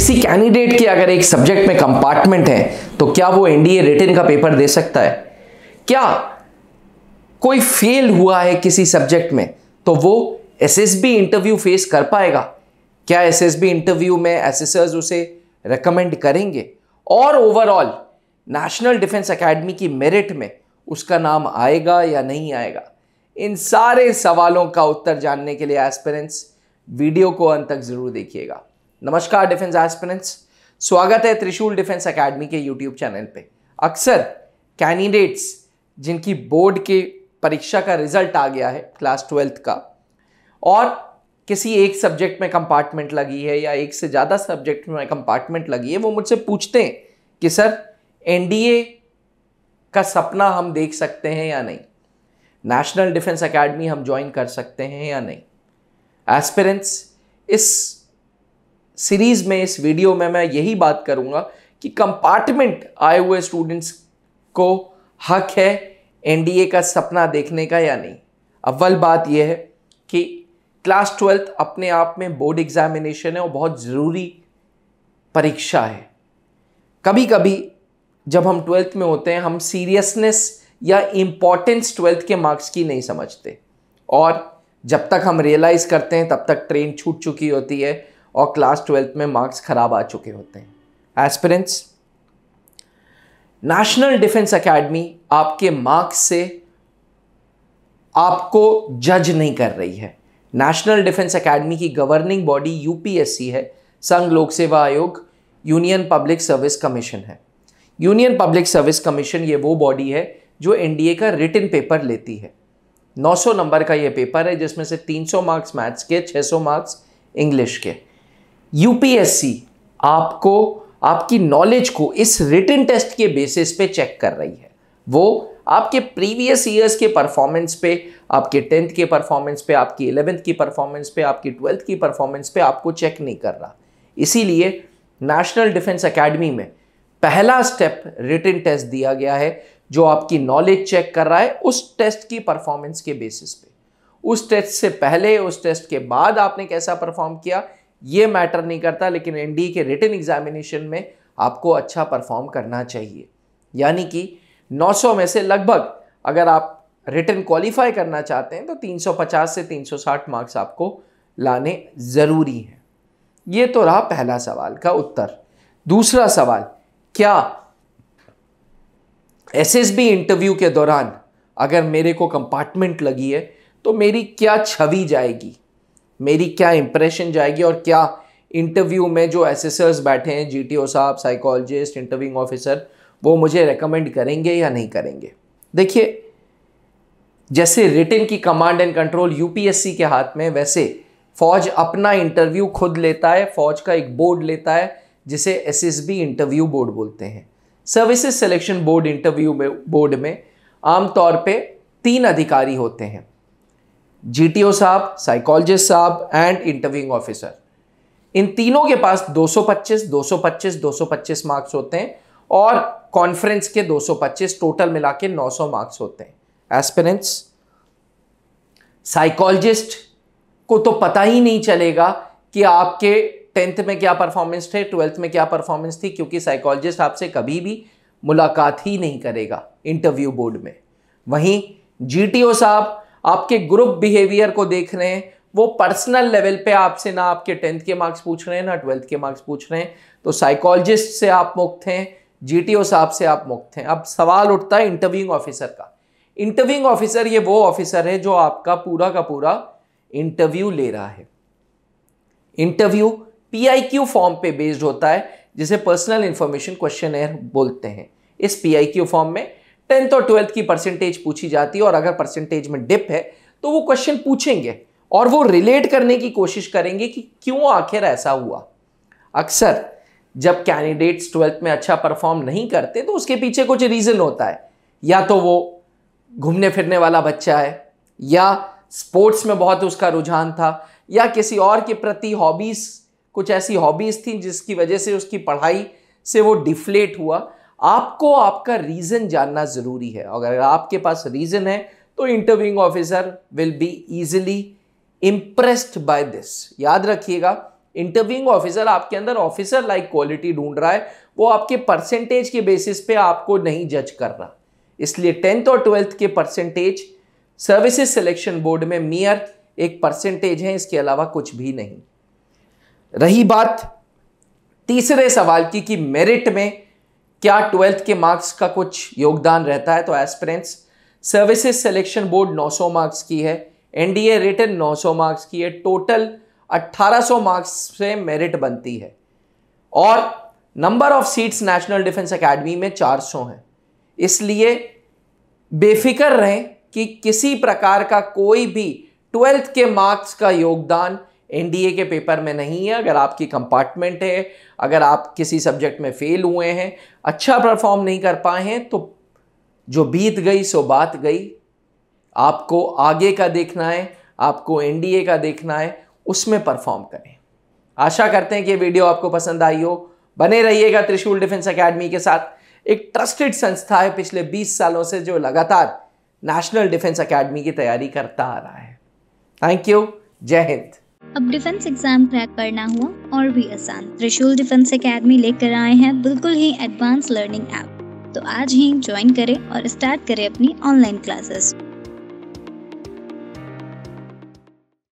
किसी कैंडिडेट की अगर एक सब्जेक्ट में कंपार्टमेंट है तो क्या वो एनडीए रिटर्न का पेपर दे सकता है क्या कोई फेल हुआ है किसी सब्जेक्ट में तो वो एसएसबी इंटरव्यू फेस कर पाएगा क्या एसएसबी इंटरव्यू में एसेसर्स उसे रेकमेंड करेंगे और ओवरऑल नेशनल डिफेंस एकेडमी की मेरिट में उसका नाम आएगा या नहीं आएगा इन सारे सवालों का उत्तर जानने के लिए एस्पेरेंट्स वीडियो को अंत तक ज़रूर देखिएगा नमस्कार डिफेंस एस्पिरेंट्स स्वागत है त्रिशूल डिफेंस एकेडमी के यूट्यूब चैनल पे अक्सर कैंडिडेट्स जिनकी बोर्ड के परीक्षा का रिजल्ट आ गया है क्लास ट्वेल्थ का और किसी एक सब्जेक्ट में कंपार्टमेंट लगी है या एक से ज़्यादा सब्जेक्ट में कंपार्टमेंट लगी है वो मुझसे पूछते हैं कि सर एन का सपना हम देख सकते हैं या नहीं नेशनल डिफेंस एकेडमी हम ज्वाइन कर सकते हैं या नहीं एस्पिरेंट्स इस सीरीज में इस वीडियो में मैं यही बात करूंगा कि कंपार्टमेंट आए हुए स्टूडेंट्स को हक है एनडीए का सपना देखने का या नहीं अव्वल बात यह है कि क्लास ट्वेल्थ अपने आप में बोर्ड एग्जामिनेशन है और बहुत ज़रूरी परीक्षा है कभी कभी जब हम ट्वेल्थ में होते हैं हम सीरियसनेस या इम्पॉर्टेंस ट्वेल्थ के मार्क्स की नहीं समझते और जब तक हम रियलाइज़ करते हैं तब तक ट्रेन छूट चुकी होती है और क्लास ट्वेल्थ में मार्क्स ख़राब आ चुके होते हैं एस्पिरेंट्स नेशनल डिफेंस एकेडमी आपके मार्क्स से आपको जज नहीं कर रही है नेशनल डिफेंस एकेडमी की गवर्निंग बॉडी यूपीएससी है संघ लोक सेवा आयोग यूनियन पब्लिक सर्विस कमीशन है यूनियन पब्लिक सर्विस कमीशन ये वो बॉडी है जो एनडीए का रिटर्न पेपर लेती है 900 नंबर का ये पेपर है जिसमें से 300 मार्क्स मैथ्स के 600 मार्क्स इंग्लिश के यूपीएससी आपको आपकी नॉलेज को इस रिटन टेस्ट के बेसिस पे चेक कर रही है वो आपके प्रीवियस ईयर्स के परफॉर्मेंस पे आपके टेंथ के परफॉर्मेंस पे आपकी इलेवेंथ की परफॉर्मेंस पे आपकी ट्वेल्थ की परफॉर्मेंस पे आपको चेक नहीं कर रहा इसीलिए नेशनल डिफेंस एकेडमी में पहला स्टेप रिटन टेस्ट दिया गया है जो आपकी नॉलेज चेक कर रहा है उस टेस्ट की परफॉर्मेंस के बेसिस पे उस टेस्ट से पहले उस टेस्ट के बाद आपने कैसा परफॉर्म किया ये मैटर नहीं करता लेकिन एन के रिटर्न एग्जामिनेशन में आपको अच्छा परफॉर्म करना चाहिए यानी कि 900 में से लगभग अगर आप रिटर्न क्वालिफाई करना चाहते हैं तो 350 से 360 मार्क्स आपको लाने ज़रूरी हैं ये तो रहा पहला सवाल का उत्तर दूसरा सवाल क्या एसएसबी इंटरव्यू के दौरान अगर मेरे को कंपार्टमेंट लगी है तो मेरी क्या छवि जाएगी मेरी क्या इंप्रेशन जाएगी और क्या इंटरव्यू में जो एसेसर्स बैठे हैं जी साहब साइकोलॉजिस्ट इंटरव्यूइंग ऑफिसर वो मुझे रेकमेंड करेंगे या नहीं करेंगे देखिए जैसे रिटर्न की कमांड एंड कंट्रोल यूपीएससी के हाथ में वैसे फौज अपना इंटरव्यू खुद लेता है फौज का एक बोर्ड लेता है जिसे एसएसबी इंटरव्यू बोर्ड बोलते हैं Services Selection Board interview board में आमतौर पे तीन अधिकारी होते हैं जीटीओ साहब साइकोलॉजिस्ट साहब एंड इंटरव्यूइंग ऑफिसर इन तीनों के पास 225 225 225 मार्क्स होते हैं और कॉन्फ्रेंस के 225 टोटल मिला के नौ मार्क्स होते हैं एस्पिरेंट्स साइकोलॉजिस्ट को तो पता ही नहीं चलेगा कि आपके टेंथ में क्या परफॉर्मेंस थे ट्वेल्थ में क्या परफॉर्मेंस थी क्योंकि साइकोलॉजिस्ट आपसे कभी भी मुलाकात ही नहीं करेगा इंटरव्यू बोर्ड में वहीं जीटीओ साहब आपके ग्रुप बिहेवियर को देख रहे हैं वो पर्सनल लेवल पे आपसे ना आपके टेंथ के मार्क्स पूछ रहे हैं ना ट्वेल्थ के मार्क्स पूछ रहे हैं तो साइकोलॉजिस्ट से आप मुक्त हैं जीटीओ साहब से आप मुक्त हैं अब सवाल उठता है इंटरव्यूइंग ऑफिसर का इंटरव्यूइंग ऑफिसर ये वो ऑफिसर है जो आपका पूरा का पूरा इंटरव्यू ले रहा है इंटरव्यू पीआईक्यू फॉर्म पे बेस्ड होता है जिसे पर्सनल इंफॉर्मेशन क्वेश्चन बोलते हैं इस पीआईक्यू फॉर्म में टेंथ और ट्वेल्थ की परसेंटेज पूछी जाती है और अगर परसेंटेज में डिप है तो वो क्वेश्चन पूछेंगे और वो रिलेट करने की कोशिश करेंगे कि क्यों आखिर ऐसा हुआ अक्सर जब कैंडिडेट्स ट्वेल्थ में अच्छा परफॉर्म नहीं करते तो उसके पीछे कुछ रीज़न होता है या तो वो घूमने फिरने वाला बच्चा है या स्पोर्ट्स में बहुत उसका रुझान था या किसी और के प्रति हॉबीज़ कुछ ऐसी हॉबीज़ थी जिसकी वजह से उसकी पढ़ाई से वो डिफ्लेट हुआ आपको आपका रीज़न जानना ज़रूरी है अगर आपके पास रीज़न है तो interviewing officer will be easily impressed by this याद रखिएगा इंटरव्यूइंग ऑफिसर आपके अंदर ऑफिसर लाइक क्वालिटी ढूंढ रहा है वो आपके परसेंटेज के बेसिस पे आपको नहीं जज कर रहा इसलिए टेंथ और ट्वेल्थ के परसेंटेज सर्विसेज सिलेक्शन बोर्ड में मियर एक परसेंटेज है इसके अलावा कुछ भी नहीं रही बात तीसरे सवाल की कि मेरिट में क्या ट्वेल्थ के मार्क्स का कुछ योगदान रहता है तो aspirants Services Selection Board 900 marks की है एनडीए रिटर्न 900 मार्क्स की है टोटल 1800 मार्क्स से मेरिट बनती है और number of seats National Defence Academy में 400 हैं इसलिए बेफिक्र रहें कि किसी प्रकार का कोई भी ट्वेल्थ के मार्क्स का योगदान एनडीए के पेपर में नहीं है अगर आपकी कंपार्टमेंट है अगर आप किसी सब्जेक्ट में फेल हुए हैं अच्छा परफॉर्म नहीं कर पाए हैं तो जो बीत गई सो बात गई आपको आगे का देखना है आपको एनडीए का देखना है उसमें परफॉर्म करें आशा करते हैं कि वीडियो आपको पसंद आई हो बने रहिएगा त्रिशूल डिफेंस अकेडमी के साथ एक ट्रस्टेड संस्था है पिछले 20 सालों से जो लगातार नेशनल डिफेंस अकेडमी की तैयारी करता आ रहा है थैंक यू जय हिंद अब डिफेंस एग्जाम क्रैक करना हुआ और भी आसान त्रिशूल डिफेंस एकेडमी लेकर आए हैं बिल्कुल ही एडवांस लर्निंग ऐप तो आज ही ज्वाइन करें और स्टार्ट करें अपनी ऑनलाइन क्लासेस